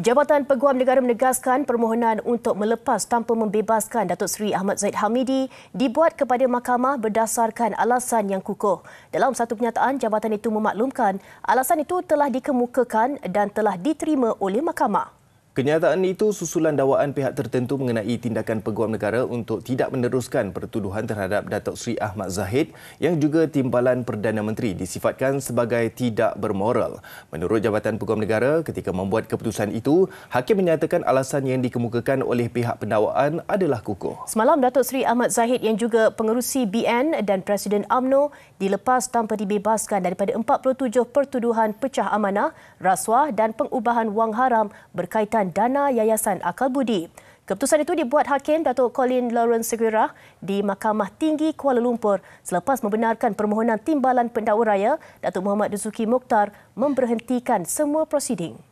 Jabatan Peguam Negara menegaskan permohonan untuk melepas tanpa membebaskan Datuk Seri Ahmad Zaid Hamidi dibuat kepada mahkamah berdasarkan alasan yang kukuh. Dalam satu kenyataan, jabatan itu memaklumkan alasan itu telah dikemukakan dan telah diterima oleh mahkamah. Kenyataan itu susulan dakwaan pihak tertentu mengenai tindakan peguam negara untuk tidak meneruskan pertuduhan terhadap Datuk Seri Ahmad Zahid yang juga timbalan Perdana Menteri disifatkan sebagai tidak bermoral. Menurut Jabatan Peguam Negara, ketika membuat keputusan itu, hakim menyatakan alasan yang dikemukakan oleh pihak pendakwaan adalah kukuh. Semalam, Datuk Seri Ahmad Zahid yang juga pengerusi BN dan Presiden AMNO dilepas tanpa dibebaskan daripada 47 pertuduhan pecah amanah, rasuah dan pengubahan wang haram berkaitan dan dana Yayasan Akal Budi. Keputusan itu dibuat hakim Datuk Colin Lawrence Segura di Mahkamah Tinggi Kuala Lumpur selepas membenarkan permohonan timbalan pendakwa raya Datuk Muhammad Dzuki Mukhtar memberhentikan semua prosiding.